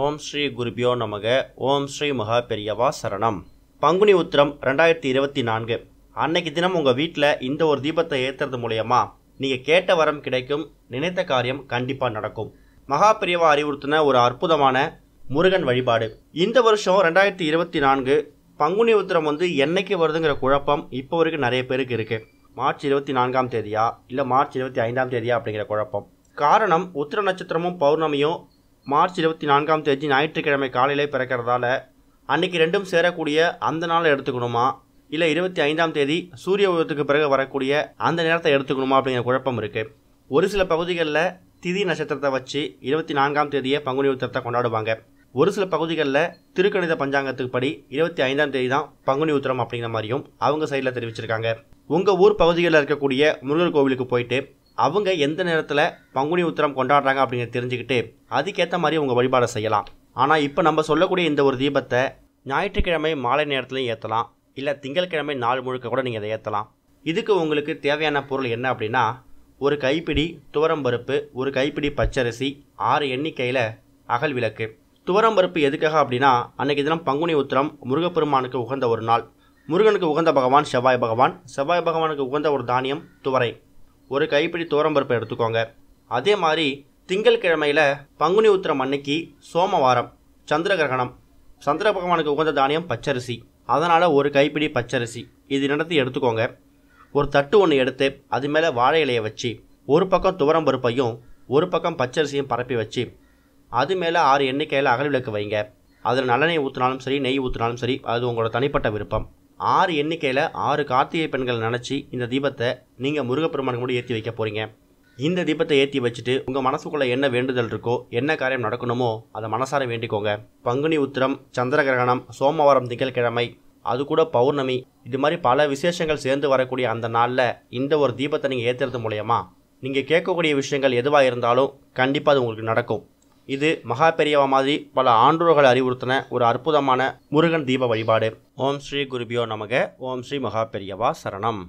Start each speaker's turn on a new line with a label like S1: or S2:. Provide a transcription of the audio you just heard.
S1: ஓம் ஸ்ரீ குருபியோ நமக ஓம் ஸ்ரீ மகா பெரியவா சரணம் பங்குனி உத்திரம் ரெண்டாயிரத்தி இருபத்தி நான்கு அன்னைக்கு தினம் உங்கள் வீட்டில் இந்த ஒரு தீபத்தை ஏற்றுறது மூலயமா நீங்கள் கேட்ட வரம் கிடைக்கும் நினைத்த காரியம் கண்டிப்பாக நடக்கும் மகா பெரியவா அறிவுறுத்தின ஒரு அற்புதமான முருகன் வழிபாடு இந்த வருஷம் ரெண்டாயிரத்தி இருபத்தி நான்கு பங்குனி உத்திரம் வந்து என்னைக்கு வருதுங்கிற குழப்பம் இப்போ வரைக்கும் நிறைய பேருக்கு இருக்குது மார்ச் இருபத்தி நான்காம் தேதியா இல்லை மார்ச் இருபத்தி ஐந்தாம் தேதியா அப்படிங்கிற குழப்பம் காரணம் உத்திர நட்சத்திரமும் பௌர்ணமியும் மார்ச் இருபத்தி நான்காம் தேதி ஞாயிற்றுக்கிழமை காலையிலே பிறக்கிறதால அன்றைக்கி ரெண்டும் சேரக்கூடிய அந்த நாளை எடுத்துக்கணுமா இல்லை இருபத்தி ஐந்தாம் தேதி சூரிய உதயத்துக்கு பிறகு வரக்கூடிய அந்த நேரத்தை எடுத்துக்கணுமா அப்படிங்கிற குழப்பம் இருக்குது ஒரு சில பகுதிகளில் திதி நட்சத்திரத்தை வச்சு இருபத்தி நான்காம் தேதியை பங்குனி உத்திரத்தை கொண்டாடுவாங்க ஒரு சில பகுதிகளில் திருக்கணித பஞ்சாங்கத்துக்கு படி இருபத்தி ஐந்தாம் தேதி தான் பங்குனி உத்திரம் அப்படிங்கிற மாதிரியும் அவங்க சைடில் தெரிவிச்சிருக்காங்க உங்கள் ஊர் பகுதிகளில் இருக்கக்கூடிய முருகர் கோவிலுக்கு போயிட்டு அவங்க எந்த நேரத்தில் பங்குனி உத்திரம் கொண்டாடுறாங்க அப்படிங்கிற தெரிஞ்சுக்கிட்டு அதுக்கேற்ற மாதிரி அவங்க வழிபாடை செய்யலாம் ஆனால் இப்போ நம்ம சொல்லக்கூடிய இந்த ஒரு தீபத்தை ஞாயிற்றுக்கிழமை மாலை நேரத்துலையும் ஏற்றலாம் இல்லை திங்கட்கிழமை நாள் முழுக்க கூட நீங்கள் அதை ஏற்றலாம் இதுக்கு உங்களுக்கு தேவையான பொருள் என்ன அப்படின்னா ஒரு கைப்பிடி துவரம்பருப்பு ஒரு கைப்பிடி பச்சரிசி ஆறு எண்ணிக்கையில் அகல் விளக்கு துவரம்பருப்பு எதுக்காக அப்படின்னா அன்றைக்கு தினம் பங்குனி உத்திரம் முருகப்பெருமானுக்கு உகந்த ஒரு நாள் முருகனுக்கு உகந்த பகவான் செவ்வாய் பகவான் செவ்வாய் பகவானுக்கு உகந்த ஒரு தானியம் துவரை ஒரு கைப்பிடி தோரம்பருப்பை எடுத்துக்கோங்க அதே மாதிரி திங்கள்கிழமையில் பங்குனி உத்திரம் அன்னைக்கு சோமவாரம் சந்திர கிரகணம் சந்திர பகவானுக்கு உகந்த தானியம் பச்சரிசி அதனால் ஒரு கைப்பிடி பச்சரிசி இது நடத்தி எடுத்துக்கோங்க ஒரு தட்டு ஒன்று எடுத்து அது மேலே வாழை இலையை வச்சு ஒரு பக்கம் துவரம் பருப்பையும் ஒரு பக்கம் பச்சரிசியும் பரப்பி வச்சு அது மேலே ஆறு எண்ணிக்கையில் அகல் விளக்கு வைங்க அதில் நல்லெண்ணெய் ஊற்றினாலும் சரி நெய் ஊற்றினாலும் சரி அது உங்களோட தனிப்பட்ட விருப்பம் ஆறு எண்ணிக்கையில் ஆறு கார்த்திகை பெண்கள் நினச்சி இந்த தீபத்தை நீங்கள் முருகப்பெருமானுக்கு கூட ஏற்றி வைக்க போகிறீங்க இந்த தீபத்தை ஏற்றி வச்சுட்டு உங்கள் மனசுக்குள்ளே என்ன வேண்டுதல் இருக்கோ என்ன காரியம் நடக்கணுமோ அதை மனசார வேண்டிக்கோங்க பங்குனி உத்திரம் சந்திர கிரகணம் சோமவாரம் திங்கட்கிழமை அது கூட பௌர்ணமி இது மாதிரி பல விசேஷங்கள் சேர்ந்து வரக்கூடிய அந்த நாளில் இந்த ஒரு தீபத்தை நீங்கள் ஏற்றுறது மூலயமா நீங்கள் கேட்கக்கூடிய விஷயங்கள் எதுவாக இருந்தாலும் கண்டிப்பாக அது உங்களுக்கு நடக்கும் இது மகா பெரியவா மாதிரி பல ஆண்டோர்கள் அறிவுறுத்தின ஒரு அற்புதமான முருகன் தீப வழிபாடு ஓம் ஸ்ரீ குருபியோ நமக ஓம் ஸ்ரீ மகா பெரியவா சரணம்